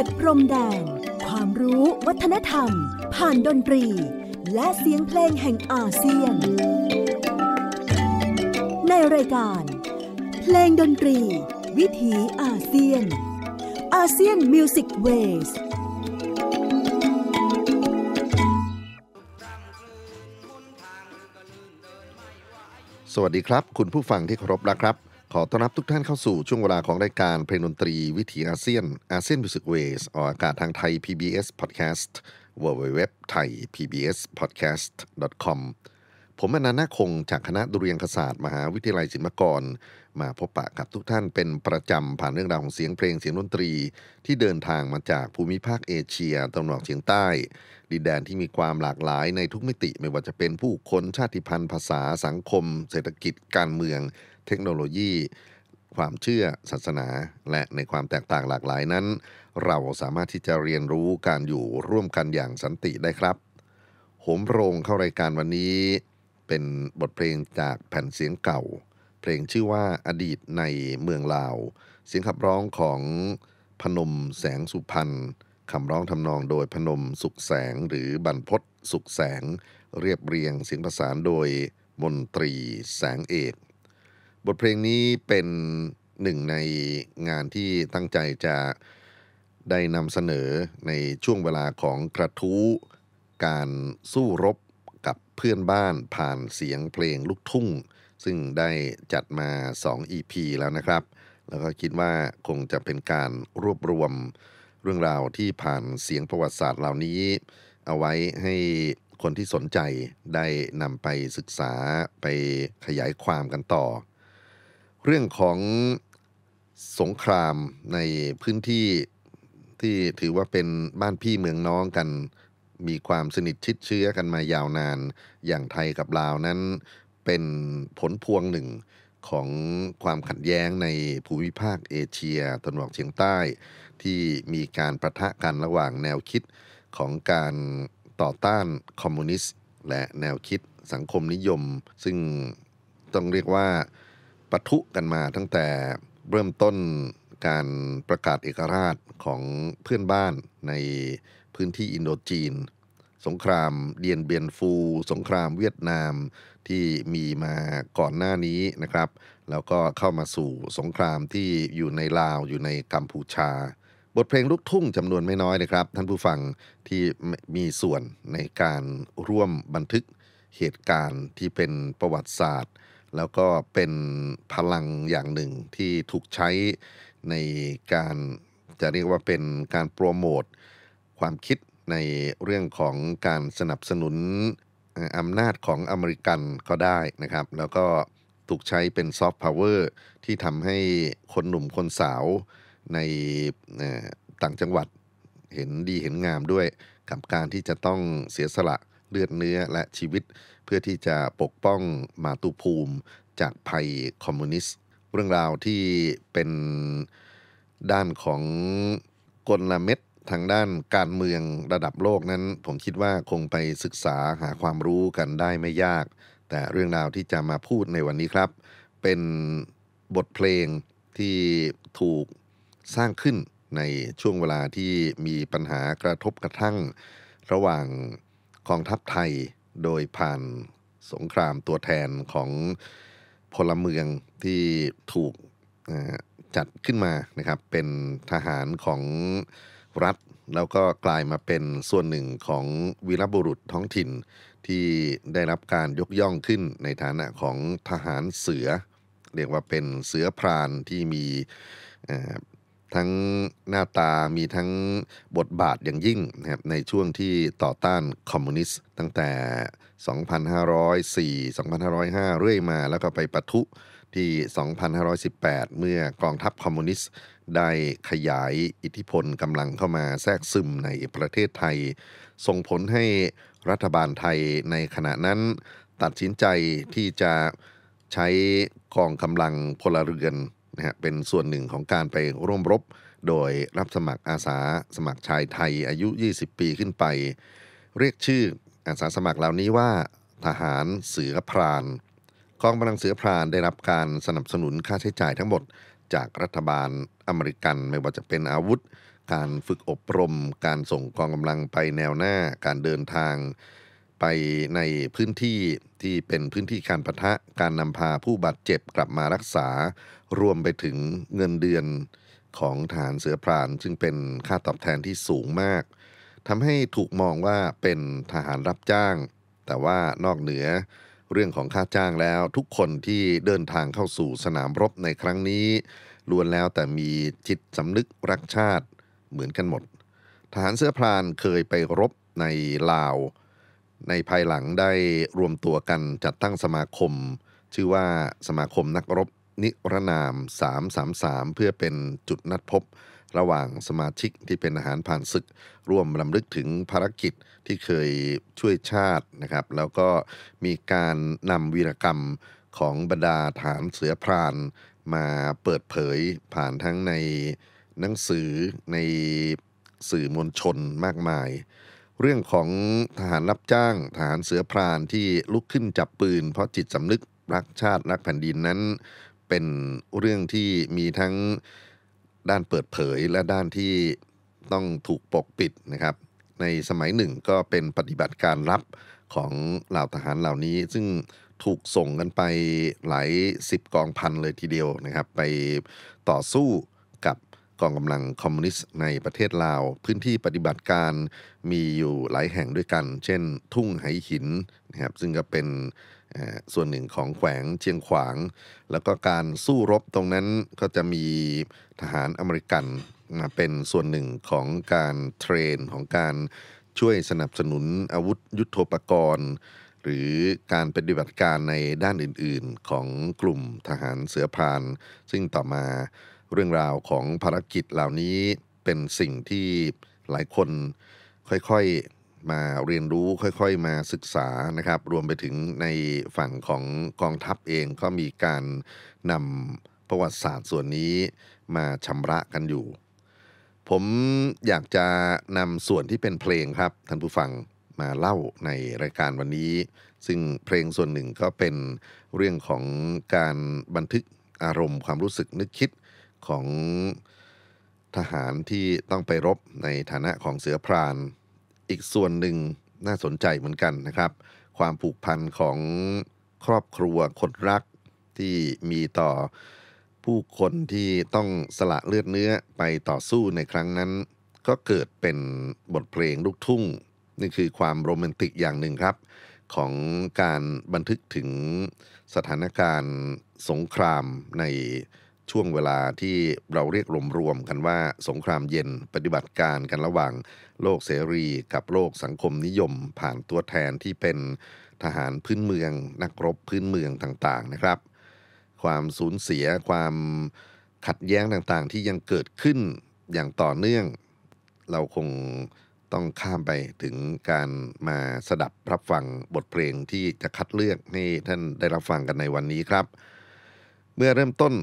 ิดพรมแดง ความรู้วัฒนธรรม ผ่านดนตรี และเสียงเพลงแห่งอาเซียน ในรายการเพลงดนตรี วิถีอาเซียนอาเซียนมิวสิกเวสสวัสดีครับ คุณผู้ฟังที่เคารพนะครับขอต้อนรับทุกท่านเข้าสู่ช่วงเวลาของรายการเพลงดนตรี วิถีอาเซียนอาเซียนมิวสิกเวสออกอากาศทางไทย PBS Podcast w w w t h a i PBS Podcast com ผมอนันต์คงจากคณะดุเรียงศาสตร์มหาวิทยาลัยศิลปากร มาพบปะกับทุกท่านเป็นประจำผ่านเรื่องราวของเสียงเพลงเสียงดนตรี ที่เดินทางมาจากภูมิภาคเอเชียตะวันออกเฉียงใต้ดินแดนที่มีความหลากหลาย ในทุกมิติไม่ว่าจะเป็นผู้คนชาติพันธุ์ภาษาสังคม เศรษฐกิจการเมืองเทคโนโลยีความเชื่อศาสนาและในความแตกต่างหลากหลายนั้น เราสามารถที่จะเรียนรู้การอยู่ร่วมกันอย่างสันติได้ครับโหมโรงเข้ารายการวันนี้เป็นบทเพลงจากแผ่นเสียงเก่า เพลงชื่อว่าอดีตในเมืองลาว เสียงขับร้องของพนมแสงสุพรรณคำร้องทำนองโดยพนมสุขแสงหรือบรรพศสุขแสง เรียบเรียงเสียงประสานโดยมนตรีแสงเอกบทเพลงนี้เป็นหนึ่งในงานที่ตั้งใจจะได้นำเสนอในช่วงเวลาของกระทู้การสู้รบกับเพื่อนบ้านผ่านเสียงเพลงลูกทุ่ง ซึ่งได้จัดมา 2 EP แล้วนะครับ แล้วก็คิดว่าคงจะเป็นการรวบรวมเรื่องราวที่ผ่านเสียงประวัติศาสตร์เหล่านี้ เอาไว้ให้คนที่สนใจได้นำไปศึกษาไปขยายความกันต่อเรื่องของสงครามในพื้นที่ที่ถือว่าเป็นบ้านพี่เมืองน้องกัน มีความสนิทชิดเชื้อกันมายาวนานอย่างไทยกับลาวนั้นเป็นผลพวงหนึ่งของความขัดแย้งในภูมิภาคเอเชียตะวันออกเฉียงใต้ที่มีการประทะกันระหว่างแนวคิดของการต่อต้านคอมมิวนิสต์และแนวคิดสังคมนิยม ซึ่งต้องเรียกว่าปะทุ กันมาตั้งแต่เริ่มต้นการประกาศเอกราชของเพื่อนบ้านในพื้นที่อินโดจีน สงครามเดียนเบียนฟู สงครามเวียดนามที่มีมาก่อนหน้านี้นะครับ แล้วก็เข้ามาสู่สงครามที่อยู่ในลาวอยู่ในกัมพูชา บทเพลงลูกทุ่งจำนวนไม่น้อยนะครับท่านผู้ฟังที่มีส่วนในการร่วมบันทึกเหตุการณ์ที่เป็นประวัติศาสตร์แล้วก็เป็นพลังอย่างหนึ่งที่ถูกใช้ในการ จะเรียกว่าเป็นการโปรโมท ความคิดในเรื่องของการสนับสนุน อำนาจของอเมริกันก็ได้นะครับ แล้วก็ถูกใช้เป็นซอฟต์พาวเวอร์ที่ทำให้คนหนุ่มคนสาว ในต่างจังหวัดเห็นดีเห็นงามด้วย กับการที่จะต้องเสียสละเลือดเนื้อและชีวิตเพื่อที่จะปกป้องมาตุภูมิจากภัยคอมมิวนิสต์เรื่องราวที่เป็นด้านของกลเม็ดทางด้านการเมืองระดับโลกนั้นผมคิดว่าคงไปศึกษาหาความรู้กันได้ไม่ยาก แต่เรื่องราวที่จะมาพูดในวันนี้ครับ เป็นบทเพลงที่ถูกสร้างขึ้นในช่วงเวลาที่มีปัญหากระทบกระทั่งระหว่างองทัพไทยโดยผ่านสงครามตัวแทนของพลเมืองที่ถูกจัดขึ้นมานะครับ เป็นทหารของรัฐแล้วก็กลายมาเป็นส่วนหนึ่งของวีรบุรุษท้องถิ่นที่ได้รับการยกย่องขึ้นในฐานะของทหารเสือ เรียกว่าเป็นเสือพรานที่มีทั้งหน้าตามีทั้งบทบาทอย่างยิ่งนะครับในช่วงที่ต่อต้านคอมมิวนิสต์ ตั้งแต่ 2,504 2,505 เรื่อยมาแล้วก็ไปปะทุที่ 2,518 เมื่อกองทัพคอมมิวนิสต์ ได้ขยายอิทธิพลกำลังเข้ามาแทรกซึมในประเทศไทย ส่งผลให้รัฐบาลไทยในขณะนั้น ตัดสินใจที่จะใช้กองกำลังพลเรือนนะฮะเป็นส่วนหนึ่งของการไปร่วมรบโดยรับสมัครอาสาสมัครชายไทยอายุ 20 ปีขึ้นไป เรียกชื่ออาสาสมัครเหล่านี้ว่าทหารเสือพราน กองกำลังเสือพรานได้รับการสนับสนุนค่าใช้จ่ายทั้งหมดจากรัฐบาลอเมริกัน ไม่ว่าจะเป็นอาวุธ การฝึกอบรม การส่งกองกำลังไปแนวหน้า การเดินทาง ไปในพื้นที่ที่เป็นพื้นที่การประทะ การนำพาผู้บาดเจ็บกลับมารักษารวมไปถึงเงินเดือนของฐานเสือพรานซึ่งเป็นค่าตอบแทนที่สูงมากทำให้ถูกมองว่าเป็นทหารรับจ้าง แต่ว่านอกเหนือ เรื่องของค่าจ้างแล้วทุกคนที่เดินทางเข้าสู่สนามรบในครั้งนี้ล้วนแล้วแต่มีจิตสำนึกรักชาติเหมือนกันหมดทหารเสื้อพรานเคยไปรบในลาว ในภายหลังได้รวมตัวกันจัดตั้งสมาคม ชื่อว่าสมาคมนักรบนิรนาม 333 เพื่อเป็นจุดนัดพบ ระหว่างสมาชิกที่เป็นอาหารผ่านศึก ร่วมลำลึกถึงภารกิจที่เคยช่วยชาตินะครับ แล้วก็มีการนำวีรกรรมของบรรดาฐานเสือพรานมาเปิดเผยผ่านทั้งในหนังสือในสื่อมวลชนมากมาย เรื่องของทหารรับจ้างทหารเสือพรานที่ลุกขึ้นจับปืน เพราะจิตสำนึกรักชาติรักแผ่นดินนั้นเป็นเรื่องที่มีทั้งด้านเปิดเผยและด้านที่ต้องถูกปกปิดนะครับ ในสมัยหนึ่งก็เป็นปฏิบัติการรับของเหล่าทหารเหล่านี้ ซึ่งถูกส่งกันไปหลายสิบกองพันเลยทีเดียวนะครับ ไปต่อสู้กับกองกำลังคอมมิวนิสต์ในประเทศลาว พื้นที่ปฏิบัติการมีอยู่หลายแห่งด้วยกัน เช่น ทุ่งไหหินนะครับซึ่งก็เป็นส่วนหนึ่งของแขวงเชียงขวาง แล้วก็การสู้รบตรงนั้นก็จะมีทหารอเมริกันมาเป็นส่วนหนึ่งของการเทรนของการช่วยสนับสนุนอาวุธยุโทโธปกรณ์ หรือการปฏิบัติการในด้านอื่น ๆของกลุ่มทหารเสือพาน ซึ่งต่อมาเรื่องราวของภารกิจเหล่านี้เป็นสิ่งที่หลายคน ค่อยๆมาเรียนรู้ค่อยๆมาศึกษานะครับ รวมไปถึงในฝั่งของกองทัพเองก็มีการนำประวัติศาสตร์ส่วนนี้ มาชำระกันอยู่ ผมอยากจะนำส่วนที่เป็นเพลงครับท่านผู้ฟังมาเล่าในรายการวันนี้ ซึ่งเพลงส่วนหนึ่งก็เป็นเรื่องของการบันทึกอารมณ์ความรู้สึกนึกคิดของทหารที่ต้องไปรบในฐานะของเสือพรานอีกส่วนหนึ่งน่าสนใจเหมือนกันนะครับ ความผูกพันของครอบครัวคนรักที่มีต่อผู้คนที่ต้องสละเลือดเนื้อไปต่อสู้ในครั้งนั้น ก็เกิดเป็นบทเพลงลูกทุ่ง นี่คือความโรแมนติกอย่างหนึ่งครับ ของการบันทึกถึงสถานการณ์สงครามในช่วงเวลาที่เราเรียกรวมๆกันว่า สงครามเย็นปฏิบัติการกันระหว่างโลกเสรีกับโลกสังคมนิยมผ่านตัวแทนที่เป็นทหารพื้นเมือง นักรบพื้นเมืองต่างๆนะครับ ความสูญเสียความขัดแย้งต่างๆ ที่ยังเกิดขึ้นอย่างต่อเนื่อง เราคงต้องข้ามไปถึงการมาสดับรับฟังบทเพลงที่จะคัดเลือกให้ท่านได้รับฟังกันในวันนี้ครับ เมื่อเริ่มต้น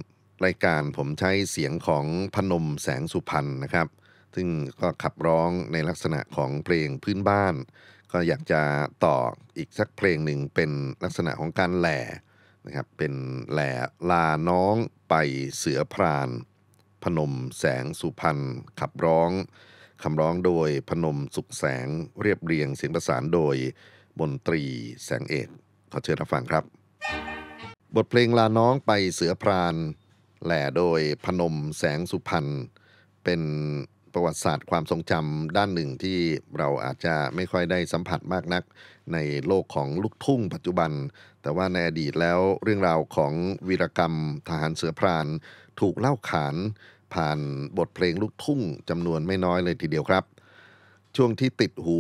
รายการผมใช้เสียงของพนมแสงสุพรรณนะครับ ซึ่งก็ขับร้องในลักษณะของเพลงพื้นบ้าน ก็อยากจะต่ออีกสักเพลงหนึ่งเป็นลักษณะของการแหล่นะครับ เป็นแหล่ลาน้องไปเสือพราน พนมแสงสุพรรณขับร้องคำร้องโดยพนมสุขแสงเรียบเรียงเสียงประสานโดยบนตรีแสงเอกขอเชิญรับฟังครับ บทเพลงลาน้องไปเสือพรานแหล่โดยพนมแสงสุพรรณเป็นประวัติศาสตร์ความทรงจำด้านหนึ่งที่เราอาจจะไม่ค่อยได้สัมผัสมากนัก ในโลกของลูกทุ่งปัจจุบัน แต่ว่าในอดีตแล้วเรื่องราวของวีรกรรมทหารเสือพรานถูกเล่าขานผ่านบทเพลงลูกทุ่งจำนวนไม่น้อยเลยทีเดียวครับ ช่วงที่ติดหู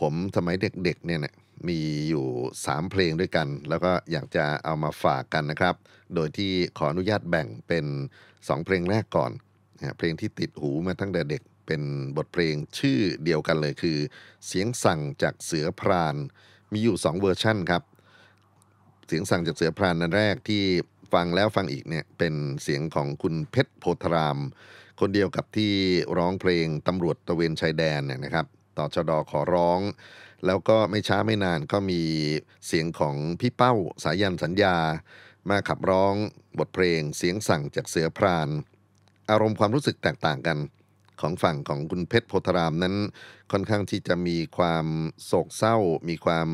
ผมสมัยเด็กๆเนี่ยนะมีอยู่ 3 เพลงด้วยกัน แล้วก็อยากจะเอามาฝากกันนะครับ โดยที่ขออนุญาตแบ่งเป็น 2 เพลงแรกก่อนนะเพลงที่ติดหูมาตั้งแต่เด็ก เป็นบทเพลงชื่อเดียวกันเลยคือ เสียงสั่งจากเสือพราน มีอยู่2เวอร์ชั่นครับ เสียงสั่งจากเสือพรานนั้นแรกที่ฟังแล้วฟังอีกเนี่ยเป็นเสียงของคุณเพชรโพธาราม คนเดียวกับที่ร้องเพลงตำรวจตะเวนชายแดนเนี่ยนะครับต่อชดอขอร้อง แล้วก็ไม่ช้าไม่นานก็มีเสียงของ พี่เป้าสายันสัญญา มาขับร้อง บทเพลงเสียงสั่งจากเสือพราน อารมณ์ความรู้สึก แตกต่างกัน ของฝั่งของคุณเพชรโพธารามนั้นค่อนข้างที่จะมีความโศกเศร้า มีความ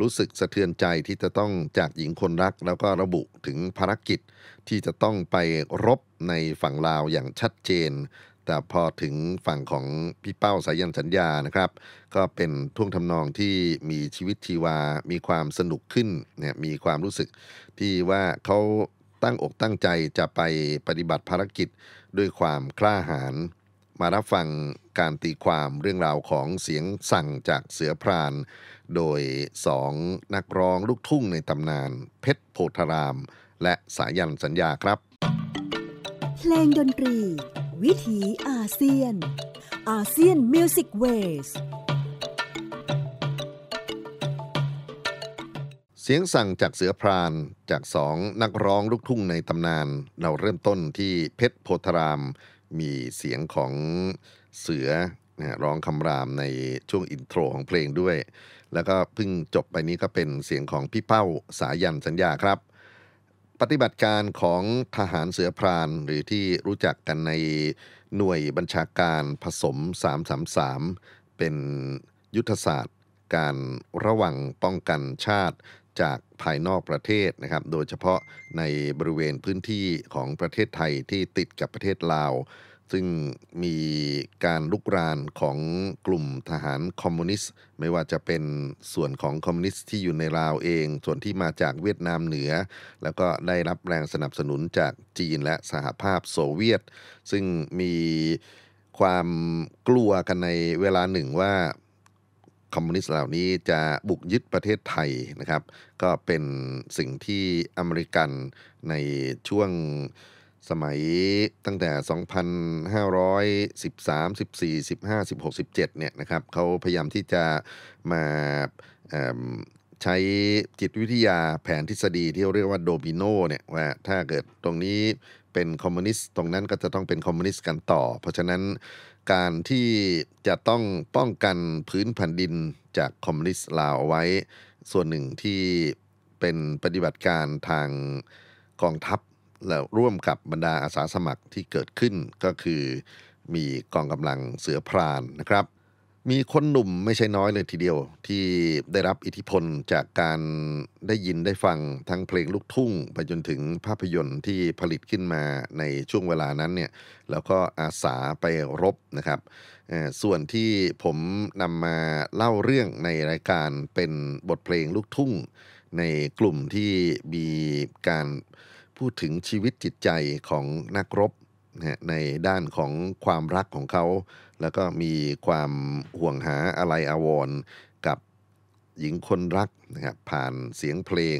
รู้สึกสะเทือนใจที่จะต้องจากหญิงคนรัก แล้วก็ระบุถึงภารกิจที่จะต้องไปรบในฝั่งลาวอย่างชัดเจนแต่พอถึงฝั่งของพี่เป้าสายันสัญญานะครับ ก็เป็นท่วงทำนองที่มีชีวิตชีวา มีความสนุกขึ้น เนี่ย มีความรู้สึก ที่ว่าเขาตั้งอกตั้งใจจะไปปฏิบัติภารกิจด้วยความกล้าหาญมารับฟังการตีความเรื่องราวของเสียงสั่งจากเสือพราน โดยสองนักร้องลูกทุ่งในตำนาน เพชรโพธาราม และสายันสัญญาครับเพลงดนตรีวิถีอาเซียน อาเซียนมิวสิกเวสเสียงสั่งจากเสือพรานจากสองนักร้องลูกทุ่งในตำนานเราเริ่มต้นที่เพชรโพธาราม มีเสียงของเสือร้องคำรามในช่วงอินโทรของเพลงด้วย แล้วก็เพิ่งจบไปนี้ก็เป็นเสียงของพี่เป้าสายันสัญญาครับปฏิบัติการของทหารเสือพรานหรือที่รู้จักกันในหน่วยบัญชาการผสม 333 เป็นยุทธศาสตร์การระวังป้องกันชาติจากภายนอกประเทศนะครับ โดยเฉพาะในบริเวณพื้นที่ของประเทศไทยที่ติดกับประเทศลาวซึ่งมีการลุกรานของกลุ่มทหารคอมมิวนิสต์ ไม่ว่าจะเป็นส่วนของคอมมิวนิสต์ที่อยู่ในลาวเอง ส่วนที่มาจากเวียดนามเหนือ แล้วก็ได้รับแรงสนับสนุนจากจีนและสหภาพโซเวียต ซึ่งมีความกลัวกันในเวลาหนึ่งว่าคอมมิวนิสต์เหล่านี้จะบุกยึดประเทศไทยนะครับ ก็เป็นสิ่งที่อเมริกันในช่วงสมัยตั้งแต่ 2,513 14 15 16 17เนี่ยนะครับเขาพยายามที่จะมาใช้จิตวิทยาแผนทฤษฎีที่เรียกว่าโดมิโนเนี่ยว่าถ้าเกิดตรงนี้เป็นคอมมิวนิสต์ตรงนั้นก็จะต้องเป็นคอมมิวนิสต์กันต่อ เพราะฉะนั้นการที่จะต้องป้องกันพื้นแผ่นดินจากคอมมิวนิสต์ลาวเอาไว้ส่วนหนึ่งที่เป็นปฏิบัติการทางกองทัพแล้วร่วมกับบรรดาอาสาสมัครที่เกิดขึ้นก็คือมีกองกำลังเสือพรานนะครับ มีคนหนุ่มไม่ใช่น้อยเลยทีเดียวที่ได้รับอิทธิพลจากการได้ยินได้ฟังทั้งเพลงลูกทุ่งไปจนถึงภาพยนตร์ที่ผลิตขึ้นมาในช่วงเวลานั้นเนี่ย แล้วก็อาสาไปรบนะครับ ส่วนที่ผมนำมาเล่าเรื่องในรายการเป็นบทเพลงลูกทุ่ง ในกลุ่มที่มีการพูดถึงชีวิตจิตใจของนักรบในด้านของความรักของเขา แล้วก็มีความห่วงหาอะไรอาวรกับหญิงคนรักนะครับผ่านเสียงเพลง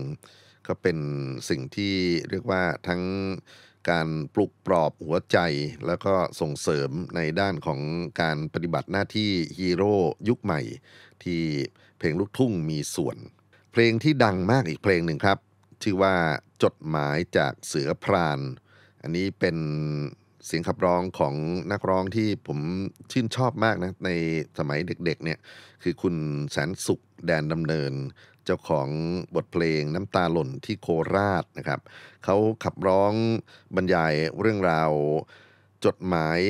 ก็เป็นสิ่งที่เรียกว่าทั้งการปลุกปลอบหัวใจ แล้วก็ส่งเสริมในด้านของการปฏิบัติหน้าที่ฮีโร่ยุคใหม่ที่เพลงลูกทุ่งมีส่วน เพลงที่ดังมากอีกเพลงหนึ่งครับชื่อว่าจดหมายจากเสือพราน อันนี้เป็นเสียงขับร้องของนักร้องที่ผมชื่นชอบมากนะ ในสมัยเด็กๆเนี่ย คือคุณแสนสุขแดนดำเนินเจ้าของบทเพลงน้ำตาหล่นที่โคราชนะครับ เขาขับร้องบรรยายเรื่องราว จดหมาย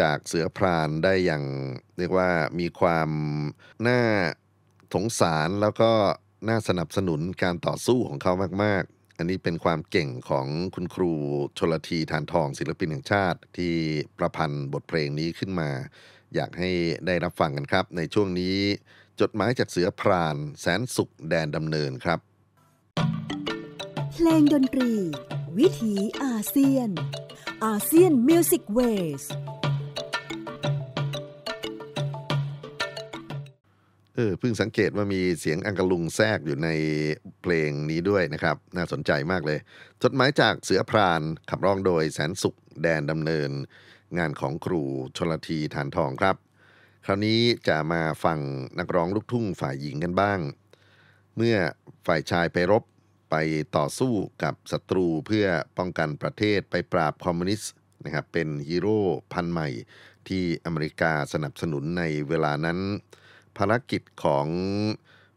จากเสือพรานได้อย่างเรียกว่ามีความน่าสงสารแล้วก็น่าสนับสนุนการต่อสู้ของเขามาก ๆ อันนี้เป็นความเก่งของคุณครูชลทีทานทองศิลปินแห่งชาติ ที่ประพันธ์บทเพลงนี้ขึ้นมา อยากให้ได้รับฟังกันครับในช่วงนี้ จดหมายจากเสือพรานแสนสุขแดนดำเนินครับเพลงดนตรี วิถีอาเซียนอาเซียนมิวสิกเวส์เออเพิ่งสังเกตว่ามีเสียงอังกะลุงแทรกอยู่ในเพลงนี้ด้วยนะครับ น่าสนใจมากเลย จดหมายจากเสือพรานขับร้องโดยแสนสุขแดนดำเนิน งานของครูชนลทีฐานทองครับ คราวนี้จะมาฟังนักร้องลูกทุ่งฝ่ายหญิงกันบ้าง เมื่อฝ่ายชายไปรบไปต่อสู้กับศัตรูเพื่อป้องกันประเทศไปปราบคอมมิวนิสต์นะครับเป็นฮีโร่พันใหม่ ที่อเมริกาสนับสนุนในเวลานั้นภารกิจของ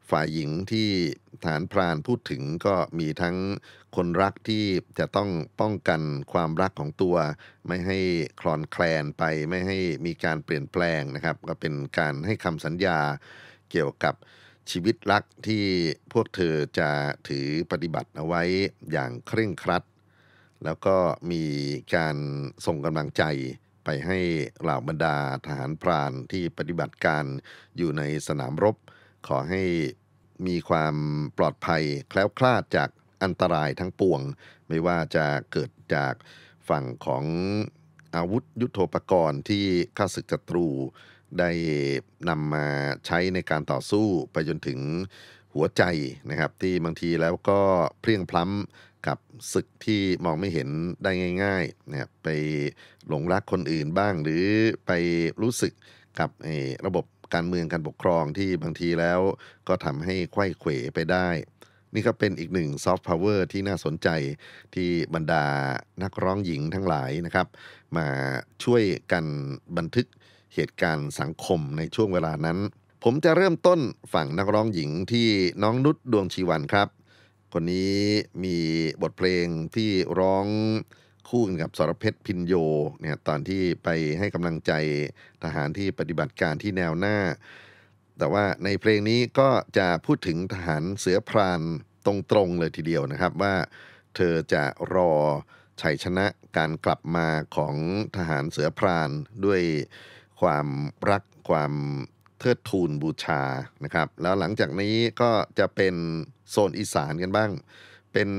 ฝ่ายหญิงที่ฐานพรานพูดถึงก็มีทั้งคนรักที่จะต้องป้องกันความรักของตัว ไม่ให้คลอนแคลนไป ไม่ให้มีการเปลี่ยนแปลงนะครับ ก็เป็นการให้คำสัญญาเกี่ยวกับชีวิตรักที่พวกเธอจะถือปฏิบัติเอาไว้อย่างเคร่งครัด แล้วก็มีการส่งกำลังใจไปให้เหล่าบรรดาทหารพรานที่ปฏิบัติการอยู่ในสนามรบ ขอให้มีความปลอดภัยแคล้วคลาดจากอันตรายทั้งปวง ไม่ว่าจะเกิดจากฝั่งของอาวุธยุโทโธปกรณ์ที่ข้าศึกศัตรู ได้นำมาใช้ในการต่อสู้ไปจนถึงหัวใจนะครับ ที่บางทีแล้วก็เพลียงพล้ำกับศึกที่มองไม่เห็นได้ง่ายๆเนี่ยไปหลงรักคนอื่นบ้าง หรือไปรู้สึกกับระบบการเมืองการปกครองที่บางทีแล้วก็ทำให้ไข้เขวไปได้ นี่ก็เป็นอีกหนึ่งซอฟต์พาวเวอร์ที่น่าสนใจที่บรรดานักร้องหญิงทั้งหลายนะครับ มาช่วยกันบันทึกเหตุการณ์สังคมในช่วงเวลานั้น ผมจะเริ่มต้นฝั่งนักร้องหญิงที่น้องนุชดวงชีวันครับคนนี้มีบทเพลงที่ร้องคู่กันกับสรเพชรพินโยเนี่ยตอนที่ไปให้กำลังใจทหารที่ปฏิบัติการที่แนวหน้า แต่ว่าในเพลงนี้ก็จะพูดถึงทหารเสือพรานตรงๆเลยทีเดียวนะครับว่าเธอจะรอชัยชนะการกลับมาของทหารเสือพรานด้วยความรักความเทิดทูนบูชานะครับแล้วหลังจากนี้ก็จะเป็นโซนอีสานกันบ้าง เป็น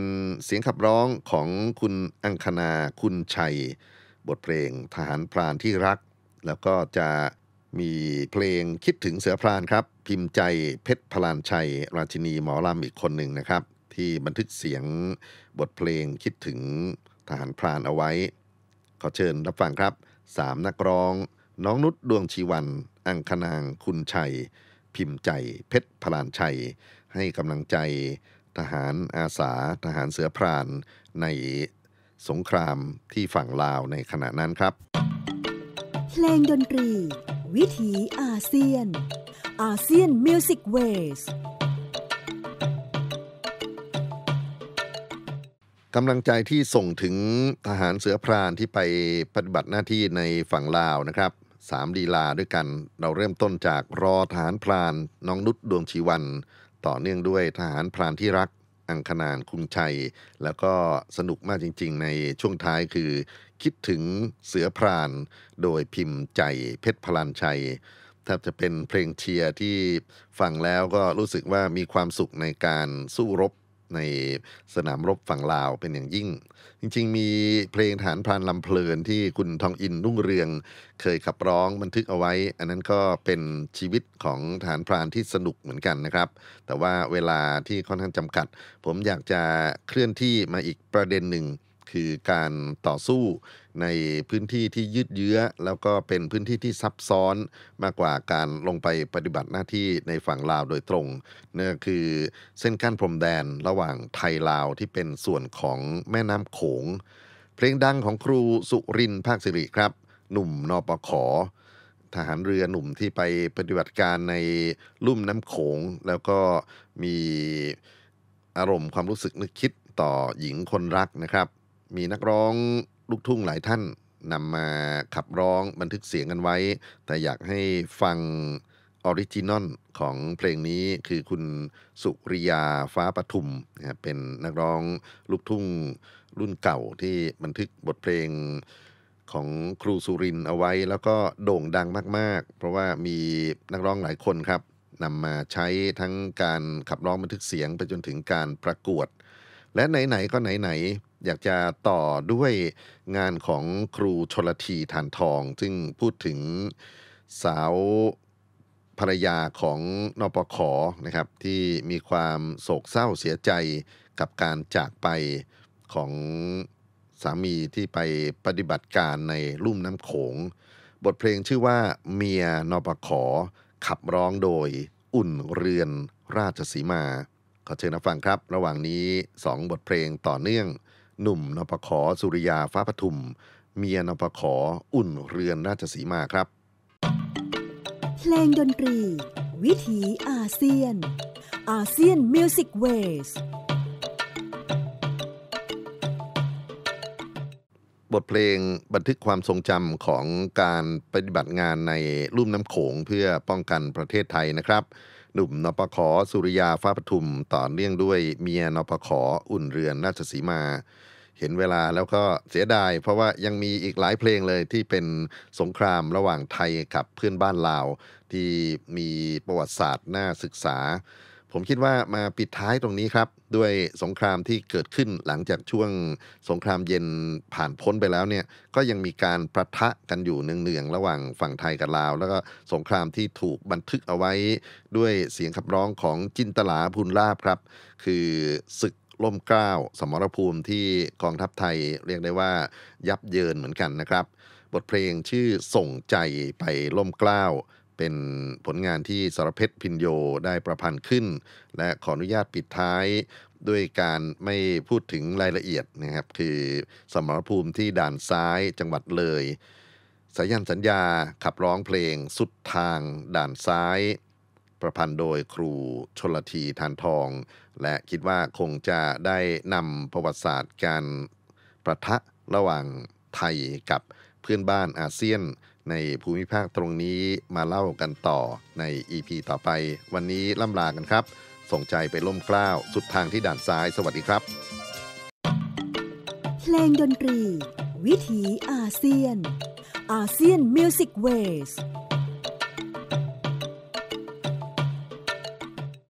เสียงขับร้องของคุณอังคณาคุณชัย บทเพลงทหารพรานที่รัก แล้วก็จะมีเพลงคิดถึงเสือพรานครับ พิมพ์ใจเพชรพลานชัย ราชินีหมอลำอีกคนหนึ่งนะครับ ที่บันทึกเสียงบทเพลงคิดถึงทหารพรานเอาไว้ ขอเชิญรับฟังครับ 3 นักร้องน้องนุชดวงชีวันอังคนางคุณชัย พิมพ์ใจ เพชรพลานชัย ให้กำลังใจทหารอาสา ทหารเสือพรานในสงครามที่ฝั่งลาวในขณะนั้นครับ เพลงดนตรี วิถีอาเซียนอาเซียนมิวสิกเวสกำลังใจที่ส่งถึงทหารเสือพรานที่ไปปฏิบัติหน้าที่ในฝั่งลาวนะครับสามลีลาด้วยกันเราเริ่มต้นจากรอทหารพรานน้องนุชดวงชีวัน ต่อเนื่องด้วยทหารพรานที่รักอังคณานคุงชัย แล้วก็สนุกมากจริงๆ ในช่วงท้ายคือ คิดถึงเสือพรานโดยพิมพ์ใจเพชรพลันชัยแทบจะเป็นเพลงเชียร์ที่ฟังแล้วก็รู้สึกว่ามีความสุขในการสู้รบในสนามรบฝั่งลาวเป็นอย่างยิ่ง จริง ๆ มีเพลงฐานพรานลำเพลินที่คุณทองอินรุ่งเรือง เคยขับร้องบันทึกเอาไว้ อันนั้นก็เป็นชีวิตของฐานพรานที่สนุกเหมือนกันนะครับ แต่ว่าเวลาที่ค่อนข้างจำกัด ผมอยากจะเคลื่อนที่มาอีกประเด็นหนึ่งคือการต่อสู้ในพื้นที่ที่ยืดเยื้อ แล้วก็เป็นพื้นที่ที่ซับซ้อน มากกว่าการลงไปปฏิบัติหน้าที่ในฝั่งลาวโดยตรงนั่นคือเส้นกั้นพรมแดนระหว่างไทยลาวที่เป็นส่วนของแม่น้ำโขง เพลงดังของครูสุรินภาคสิริครับ หนุ่มนปขอทหารเรือหนุ่มที่ไปปฏิบัติการในลุ่มน้ำโขง แล้วก็มีอารมณ์ความรู้สึกนึกคิดต่อหญิงคนรักนะครับมีนักร้องลูกทุ่งหลายท่านนำมาขับร้องบันทึกเสียงกันไว้ แต่อยากให้ฟังออริจินอลของเพลงนี้คือคุณสุริยาฟ้าปทุมนะครับเป็นนักร้องลูกทุ่งรุ่นเก่าที่บันทึกบทเพลงของครูสุรินเอาไว้ แล้วก็โด่งดังมาก ๆ เพราะว่ามีนักร้องหลายคนครับนำมาใช้ทั้งการขับร้องบันทึกเสียงไปจนถึงการประกวด และไหนๆก็ไหนๆอยากจะต่อด้วยงานของครูชลทีฐานทอง ซึ่งพูดถึงสาวภรรยาของนปขอนะครับที่มีความโศกเศร้าเสียใจกับการจากไปของสามีที่ไปปฏิบัติการในลุ่มน้ำโขง บทเพลงชื่อว่าเมียนปขอขับร้องโดยอุ่นเรือนราชสีมา ขอเชิญนับฟังครับ ระหว่างนี้สองบทเพลงต่อเนื่องหนุ่มนปขสุริยาฟ้าปทุมเมียนปขออุ่นเรือนราชสีมาครับเพลงดนตรี วิถีอาเซียนอาเซียนมิวสิกเวสบทเพลงบันทึกความทรงจำของการปฏิบัติงานในลุ่มน้ำโขงเพื่อป้องกันประเทศไทยนะครับ หนุ่มนปขสุริยาฟ้าปทุมต่อเนื่องด้วยเมียนปขอุ่นเรือนราชสีมาเห็นเวลาแล้วก็เสียดายเพราะว่ายังมีอีกหลายเพลงเลยที่เป็นสงครามระหว่างไทยกับเพื่อนบ้านลาว ที่มีประวัติศาสตร์น่าศึกษา ผมคิดว่ามาปิดท้ายตรงนี้ครับด้วยสงครามที่เกิดขึ้นหลังจากช่วงสงครามเย็นผ่านพ้นไปแล้วเนี่ยก็ยังมีการประทะกันอยู่เนืองๆระหว่างฝั่งไทยกับลาวแล้วก็สงครามที่ถูกบันทึกเอาไว้ด้วยเสียงขับร้องของจินตลาพุนลาบครับ คือศึกล่มเกล้าสมรภูมิที่กองทัพไทยเรียกได้ว่ายับเยินเหมือนกันนะครับ บทเพลงชื่อส่งใจไปล่มเกล้า เป็นผลงานที่สารเพชรพินโยได้ประพันธ์ขึ้น และขออนุญาตปิดท้าย ด้วยการไม่พูดถึงรายละเอียดนะครับ คือสมรภูมิที่ด่านซ้ายจังหวัดเลยสายันสัญญาขับร้องเพลงสุดทางด่านซ้ายประพันธ์โดยครูชนลทีทานทอง และคิดว่าคงจะได้นำประวัติศาสตร์การประทะ ระหว่างไทยกับเพื่อนบ้านอาเซียน ในภูมิภาคตรงนี้มาเล่ากันต่อใน EP ต่อไป วันนี้ล่ำลากันครับ ส่งใจไปล่มกล้าวสุดทางที่ด่านซ้ายสวัสดีครับเพลงดนตรี วิถีอาเซียนอาเซียนมิวสิกเวส